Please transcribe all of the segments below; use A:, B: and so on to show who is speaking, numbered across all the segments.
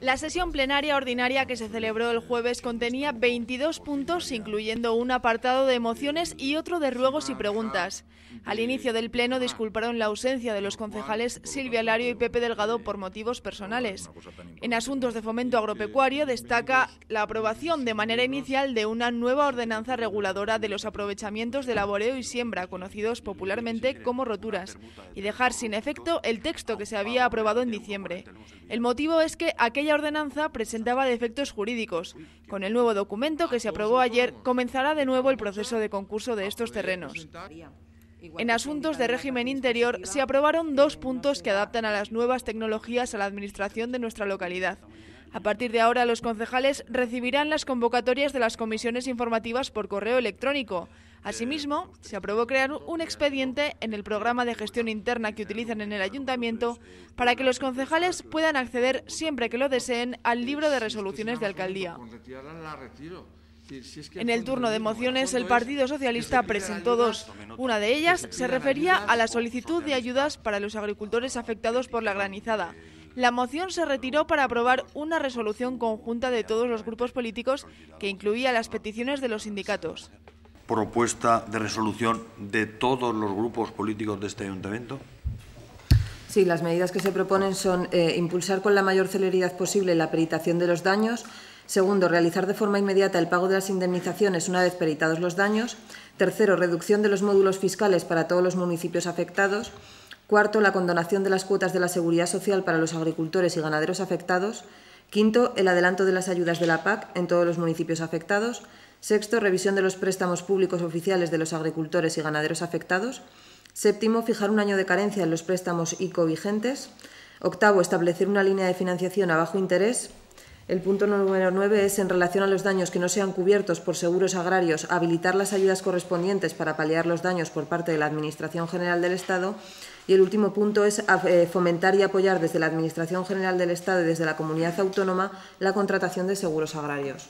A: La sesión plenaria ordinaria que se celebró el jueves contenía 22 puntos, incluyendo un apartado de emociones y otro de ruegos y preguntas. Al inicio del pleno disculparon la ausencia de los concejales Silvia Lario y Pepe Delgado por motivos personales. En asuntos de fomento agropecuario destaca la aprobación de manera inicial de una nueva ordenanza reguladora de los aprovechamientos de laboreo y siembra, conocidos popularmente como roturas, y dejar sin efecto el texto que se había aprobado en diciembre. El motivo es que aquella ordenanza presentaba defectos jurídicos. Con el nuevo documento que se aprobó ayer, comenzará de nuevo el proceso de concurso de estos terrenos. En asuntos de régimen interior se aprobaron dos puntos que adaptan a las nuevas tecnologías a la administración de nuestra localidad. A partir de ahora los concejales recibirán las convocatorias de las comisiones informativas por correo electrónico. Asimismo, se aprobó crear un expediente en el programa de gestión interna que utilizan en el ayuntamiento para que los concejales puedan acceder siempre que lo deseen al libro de resoluciones de alcaldía. En el turno de mociones, el Partido Socialista presentó dos. Una de ellas se refería a la solicitud de ayudas para los agricultores afectados por la granizada. La moción se retiró para aprobar una resolución conjunta de todos los grupos políticos que incluía las peticiones de los sindicatos
B: propuesta de resolución de todos los grupos políticos de este ayuntamiento?
C: Sí, las medidas que se proponen son eh, impulsar con la mayor celeridad posible la peritación de los daños, Segundo, realizar de forma inmediata el pago de las indemnizaciones una vez peritados los daños. Tercero, reducción de los módulos fiscales para todos los municipios afectados. Cuarto, la condonación de las cuotas de la seguridad social para los agricultores y ganaderos afectados. Quinto, el adelanto de las ayudas de la PAC en todos los municipios afectados. Sexto, revisión de los préstamos públicos oficiales de los agricultores y ganaderos afectados. Séptimo, fijar un año de carencia en los préstamos ICO vigentes. Octavo, establecer una línea de financiación a bajo interés. El punto número nueve es, en relación a los daños que no sean cubiertos por seguros agrarios, habilitar las ayudas correspondientes para paliar los daños por parte de la Administración General del Estado y el último punto es eh, fomentar y apoyar desde la Administración General del Estado y desde la comunidad autónoma la contratación de seguros agrarios.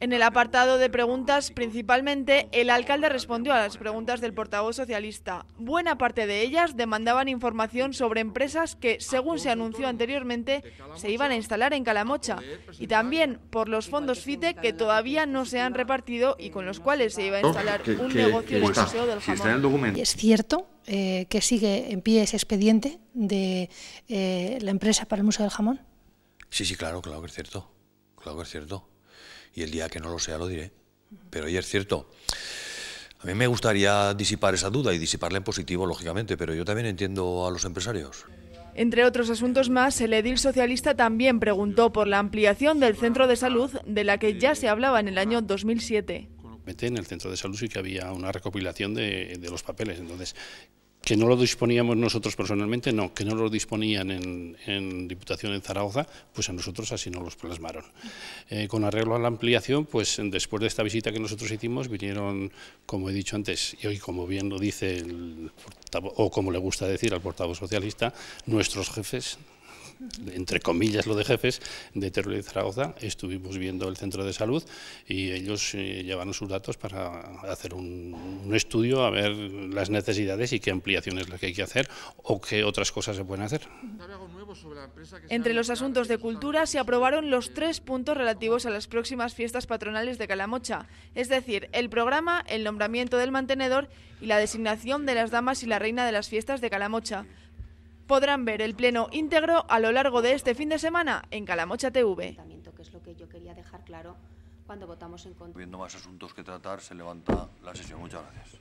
A: En el apartado de preguntas, principalmente, el alcalde respondió a las preguntas del portavoz socialista. Buena parte de ellas demandaban información sobre empresas que, según se anunció anteriormente, se iban a instalar en Calamocha y también por los fondos FITE que todavía no se han repartido y con los cuales se iba a instalar un negocio el museo del jamón. es cierto eh, que sigue en pie ese expediente de eh, la empresa para el Museo del Jamón?
B: Sí, sí, claro, claro es cierto. Claro que es cierto y el día que no lo sea lo diré. Pero hoy es cierto. A mí me gustaría disipar esa duda y disiparla en positivo, lógicamente, pero yo también entiendo a los empresarios.
A: Entre otros asuntos más, el edil socialista también preguntó por la ampliación del centro de salud de la que ya se hablaba en el año 2007.
B: En el centro de salud sí que había una recopilación de, de los papeles, entonces que no lo disponíamos nosotros personalmente, no, que no lo disponían en, Diputación en Zaragoza, pues a nosotros así no los plasmaron. Eh, con arreglo a la ampliación, pues después de esta visita que nosotros hicimos, vinieron, como he dicho antes, y hoy como bien lo dice el portavoz, o como le gusta decir al portavoz socialista, nuestros jefes entre comillas lo de jefes, de Teruel y Zaragoza, estuvimos viendo el centro de salud y ellos eh, llevaron sus datos para hacer un, estudio, a ver las necesidades y qué ampliaciones las que hay que hacer o qué otras cosas se pueden hacer.
A: Entre los asuntos de este cultura se aprobaron los tres puntos relativos a las próximas fiestas patronales de Calamocha, es decir, el programa, el nombramiento del mantenedor y la designación de las damas y la reina de las fiestas de Calamocha podrán ver el pleno íntegro a lo largo de este fin de semana en Calamocha TV. ...que es lo
C: que yo quería dejar claro cuando votamos en contra.
B: Viendo más asuntos que tratar, se levanta la sesión. Muchas gracias.